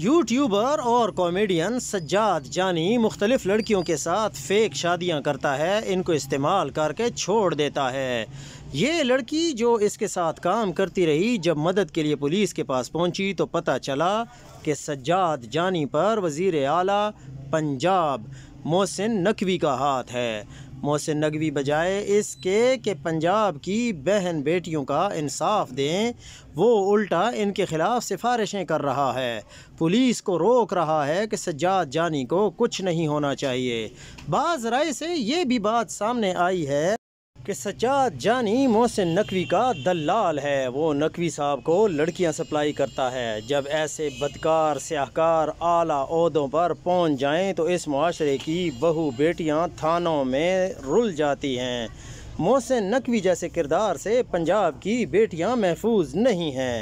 YouTuber और comedian Sajjad जानी मुख्तलिफ़ लड़कियों के साथ फेक शादियां करता है इनको इस्तेमाल करके छोड़ देता है ये लड़की जो इसके साथ काम करती रही जब मदद के लिए पुलिस के पास पहुंची तो पता चला कि सज्जाद जानी पर वज़ी अला पंजाब मोहसिन नकवी का हाथ है मोहसिन नकवी बजाय इसके कि पंजाब की बहन बेटियों का इंसाफ दें वो उल्टा इनके ख़िलाफ़ सिफारिशें कर रहा है पुलिस को रोक रहा है कि सज्जाद जानी को कुछ नहीं होना चाहिए बाज़ राय से ये भी बात सामने आई है कि सजाद जानी मोहसिन नकवी का दलाल है वो नकवी साहब को लड़कियां सप्लाई करता है जब ऐसे बदकार स्याहकार आला अहदों पर पहुंच जाएं तो इस माशरे की बहु बेटियां थानों में रुल जाती हैं मोहसिन नकवी जैसे किरदार से पंजाब की बेटियां महफूज नहीं हैं